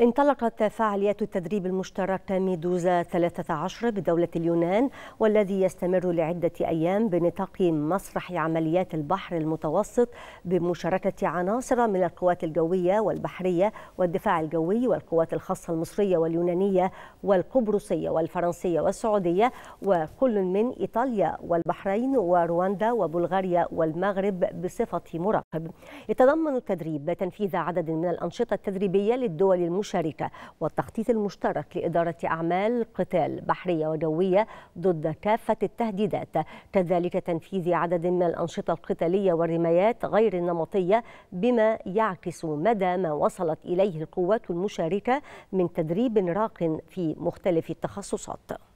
انطلقت فعاليات التدريب المشترك ميدوزا 13 بدولة اليونان والذي يستمر لعدة أيام بنطاق مسرح عمليات البحر المتوسط بمشاركة عناصر من القوات الجوية والبحرية والدفاع الجوي والقوات الخاصة المصرية واليونانية والقبرصية والفرنسية والسعودية وكل من إيطاليا والبحرين ورواندا وبلغاريا والمغرب بصفة مراقب يتضمن التدريب تنفيذ عدد من الأنشطة التدريبية للدول المشتركة المشاركة والتخطيط المشترك لإدارة أعمال قتال بحرية وجوية ضد كافة التهديدات كذلك تنفيذ عدد من الأنشطة القتالية والرمايات غير النمطية بما يعكس مدى ما وصلت إليه القوات المشاركة من تدريب راق في مختلف التخصصات